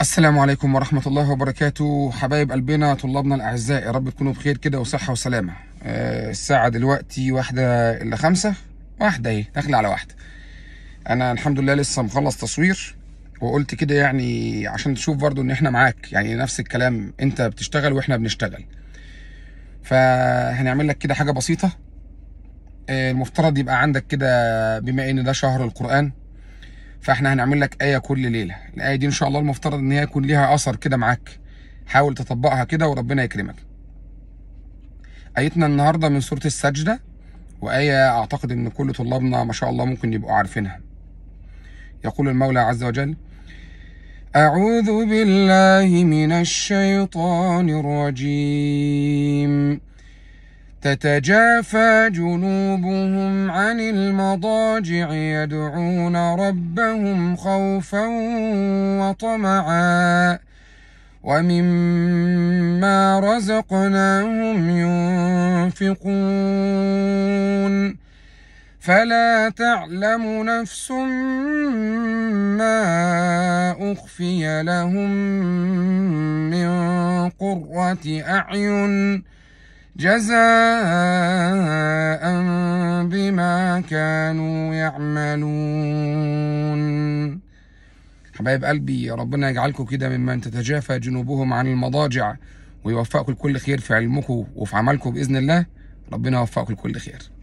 السلام عليكم ورحمة الله وبركاته حبايب قلبنا طلابنا الأعزاء يا رب تكونوا بخير كده وصحة وسلامة أه الساعة دلوقتي واحدة إلا خمسة واحدة إيه داخلة على واحدة أنا الحمد لله لسه مخلص تصوير وقلت كده يعني عشان تشوف برضو إن إحنا معاك يعني نفس الكلام أنت بتشتغل وإحنا بنشتغل فهنعمل لك كده حاجة بسيطة آه، المفترض يبقى عندك كده بما إن ده شهر القرآن فاحنا هنعمل لك ايه كل ليله الايه دي ان شاء الله المفترض ان هي يكون ليها اثر كده معاك حاول تطبقها كده وربنا يكرمك ايتنا النهارده من سوره السجده وايه اعتقد ان كل طلابنا ما شاء الله ممكن يبقوا عارفينها يقول المولى عز وجل اعوذ بالله من الشيطان الرجيم تتجافى جنوبهم عن المضاجع يدعون ربهم خوفا وطمعا ومما رزقناهم ينفقون فلا تعلم نفس ما أخفي لهم من قرة أعين جزاء بما كانوا يعملون حبايب قلبي ربنا يجعلكم كده ممن تتجافى جنوبهم عن المضاجع ويوفقكم لكل خير في علمكم وفي عملكم باذن الله ربنا يوفقكم لكل خير